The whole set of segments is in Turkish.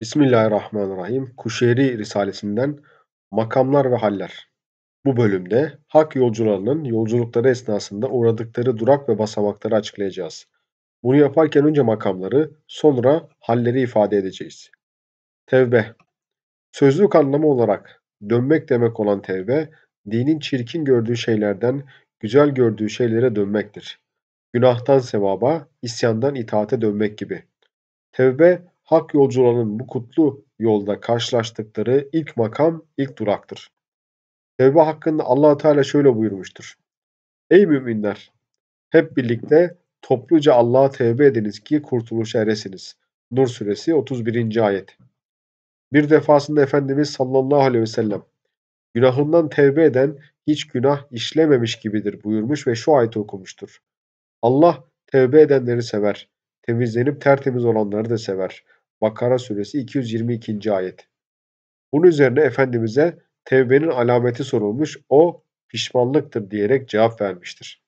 Bismillahirrahmanirrahim. Kuşeri Risalesinden Makamlar ve Haller. Bu bölümde hak yolcularının yolculukları esnasında uğradıkları durak ve basamakları açıklayacağız. Bunu yaparken önce makamları, sonra halleri ifade edeceğiz. Tevbe Sözlük anlamı olarak dönmek demek olan tevbe, dinin çirkin gördüğü şeylerden güzel gördüğü şeylere dönmektir. Günahtan sevaba, isyandan itaate dönmek gibi. Tevbe hak yolcularının bu kutlu yolda karşılaştıkları ilk makam, ilk duraktır. Tevbe hakkında allah Teala şöyle buyurmuştur. Ey müminler! Hep birlikte topluca Allah'a tevbe ediniz ki kurtuluşa eresiniz. Nur suresi 31. ayet. Bir defasında Efendimiz sallallahu aleyhi ve sellem günahından tevbe eden hiç günah işlememiş gibidir buyurmuş ve şu ayeti okumuştur. Allah tevbe edenleri sever, temizlenip tertemiz olanları da sever. Bakara suresi 222. ayet. Bunun üzerine Efendimiz'e tevbenin alameti sorulmuş, o pişmanlıktır diyerek cevap vermiştir.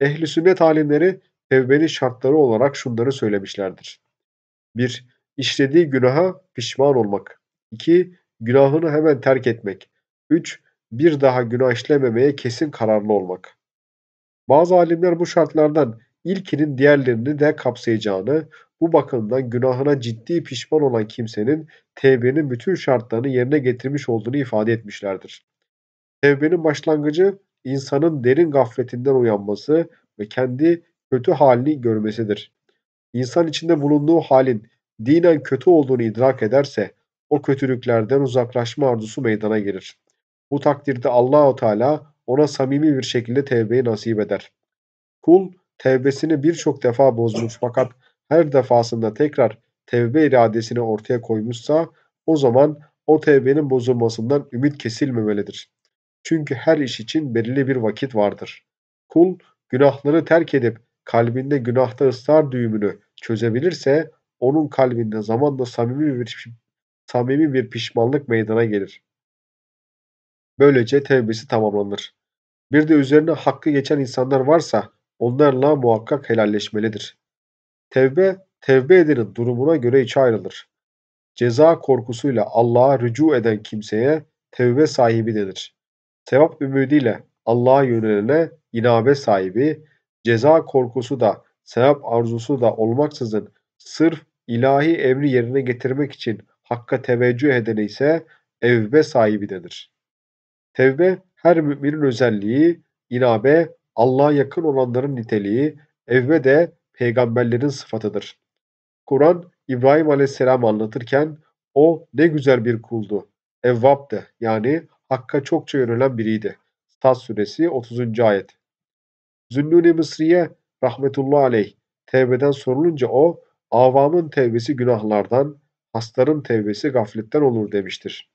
Ehli sünnet alimleri tevbenin şartları olarak şunları söylemişlerdir. 1. İşlediği günaha pişman olmak. 2. Günahını hemen terk etmek. 3. Bir daha günah işlememeye kesin kararlı olmak. Bazı alimler bu şartlardan ilkinin diğerlerini de kapsayacağını, bu bakımdan günahına ciddi pişman olan kimsenin tevbenin bütün şartlarını yerine getirmiş olduğunu ifade etmişlerdir. Tevbenin başlangıcı insanın derin gafletinden uyanması ve kendi kötü halini görmesidir. İnsan içinde bulunduğu halin dinen kötü olduğunu idrak ederse o kötülüklerden uzaklaşma arzusu meydana gelir. Bu takdirde Allahu Teala ona samimi bir şekilde tevbeyi nasip eder. Kul tevbesini birçok defa bozmuş fakat her defasında tekrar tevbe iradesini ortaya koymuşsa o zaman o tevbenin bozulmasından ümit kesilmemelidir. Çünkü her iş için belirli bir vakit vardır. Kul günahları terk edip kalbinde günahta ısrar düğümünü çözebilirse onun kalbinde zamanla samimi bir samimi bir pişmanlık meydana gelir. Böylece tevbesi tamamlanır. Bir de üzerine hakkı geçen insanlar varsa onlarla muhakkak helalleşmelidir. Tevbe, tevbe edenin durumuna göre içe ayrılır. Ceza korkusuyla Allah'a rücu eden kimseye tevbe sahibi denir. Sevap ümidiyle Allah'a yönelene inabe sahibi, ceza korkusu da sevap arzusu da olmaksızın sırf ilahi emri yerine getirmek için hakka teveccüh edene ise evbe sahibi denir. Tevbe her müminin özelliği, inabe Allah'a yakın olanların niteliği, evbe de peygamberlerin sıfatıdır. Kur'an İbrahim Aleyhisselam anlatırken o ne güzel bir kuldu. Evvaptı yani Hakk'a çokça yönelen biriydi. Tas suresi 30. ayet. Zünnuni Mısri'ye rahmetullahi aleyh tevbeden sorulunca o avamın tevbesi günahlardan, hastarın tevbesi gafletten olur demiştir.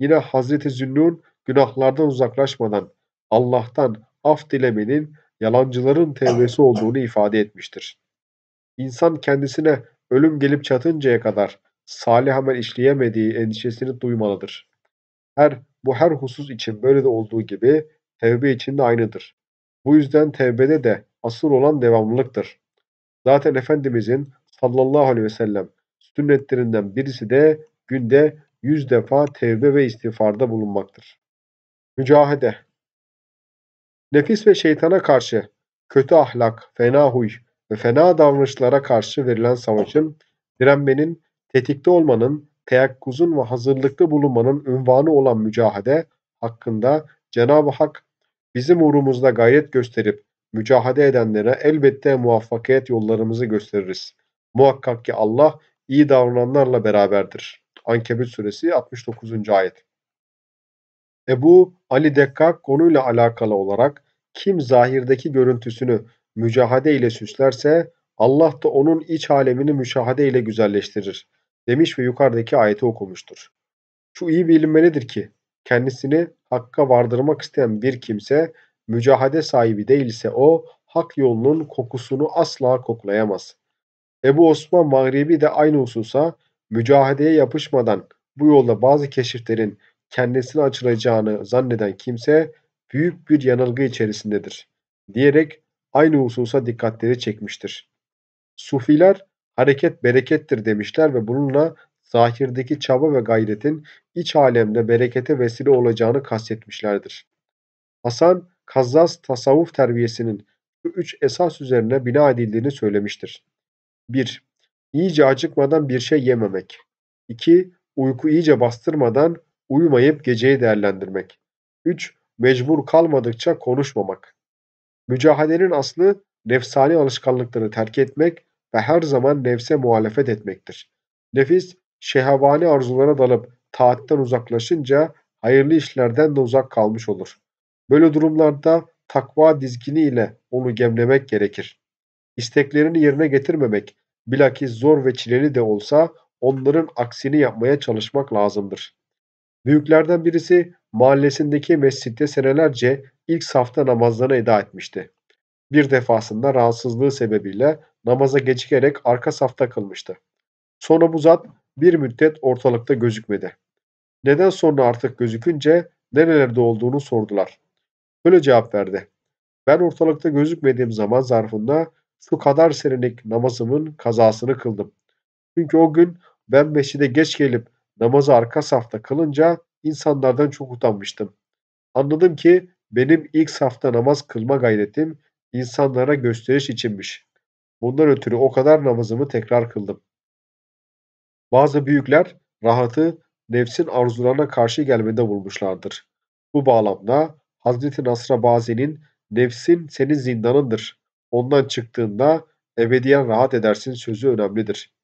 Yine Hazreti Zünnun günahlardan uzaklaşmadan Allah'tan af dilemenin yalancıların tevbesi olduğunu ifade etmiştir. İnsan kendisine ölüm gelip çatıncaya kadar salih amel işleyemediği endişesini duymalıdır. Her bu her husus için böyle de olduğu gibi tevbe için de aynıdır. Bu yüzden tevbede de asıl olan devamlılıktır. Zaten Efendimizin sallallahu aleyhi ve sellem sünnetlerinden birisi de günde yüz defa tevbe ve istiğfarda bulunmaktır. Mücahede nefis ve şeytana karşı kötü ahlak, fena huy ve fena davranışlara karşı verilen savaşın, direnmenin, tetikte olmanın, teyakkuzun ve hazırlıklı bulunmanın ünvanı olan mücahede hakkında Cenab-ı Hak bizim uğrumuzda gayret gösterip mücahede edenlere elbette muvaffakiyet yollarımızı gösteririz. Muhakkak ki Allah iyi davrananlarla beraberdir. Ankebut suresi 69. ayet. Ebu Ali Dekkak konuyla alakalı olarak kim zahirdeki görüntüsünü mücahade ile süslerse Allah da onun iç alemini müşahade ile güzelleştirir demiş ve yukarıdaki ayeti okumuştur. Şu iyi bilinmelidir ki kendisini hakka vardırmak isteyen bir kimse mücahade sahibi değilse o hak yolunun kokusunu asla koklayamaz. Ebu Osman Mağribi de aynı hususa mücahadeye yapışmadan bu yolda bazı keşiflerin kendisini açılacağını zanneden kimse büyük bir yanılgı içerisindedir diyerek aynı hususa dikkatleri çekmiştir. Sufiler hareket berekettir demişler ve bununla zahirdeki çaba ve gayretin iç alemde berekete vesile olacağını kastetmişlerdir. Hasan Kazzaz tasavvuf terbiyesinin bu üç esas üzerine bina edildiğini söylemiştir. 1. İyice acıkmadan bir şey yememek. 2. Uyku iyice bastırmadan Uyumayıp geceyi değerlendirmek. 3. Mecbur kalmadıkça konuşmamak. Mücadelenin aslı nefsani alışkanlıkları terk etmek ve her zaman nefse muhalefet etmektir. Nefis şehavani arzulara dalıp taatten uzaklaşınca hayırlı işlerden de uzak kalmış olur. Böyle durumlarda takva dizgini ile onu gemlemek gerekir. İsteklerini yerine getirmemek, bilakis zor ve çileli de olsa onların aksini yapmaya çalışmak lazımdır. Büyüklerden birisi mahallesindeki mescitte senelerce ilk safta namazlarını eda etmişti. Bir defasında rahatsızlığı sebebiyle namaza gecikerek arka safta kılmıştı. Sonra bu zat bir müddet ortalıkta gözükmedi. Neden sonra artık gözükünce nerelerde olduğunu sordular. Böyle cevap verdi. Ben ortalıkta gözükmediğim zaman zarfında şu kadar senelik namazımın kazasını kıldım. Çünkü o gün ben meşide geç gelip Namazı arka safta kılınca insanlardan çok utanmıştım. Anladım ki benim ilk safta namaz kılma gayretim insanlara gösteriş içinmiş. Bundan ötürü o kadar namazımı tekrar kıldım. Bazı büyükler rahatı nefsin arzularına karşı gelmede bulmuşlardır. Bu bağlamda Hazreti Nasra Bazi'nin nefsin senin zindanındır. Ondan çıktığında ebediyen rahat edersin sözü önemlidir.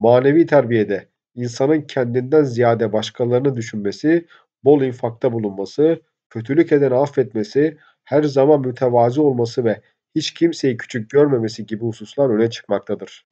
Manevi terbiyede insanın kendinden ziyade başkalarını düşünmesi, bol infakta bulunması, kötülük edeni affetmesi, her zaman mütevazi olması ve hiç kimseyi küçük görmemesi gibi hususlar öne çıkmaktadır.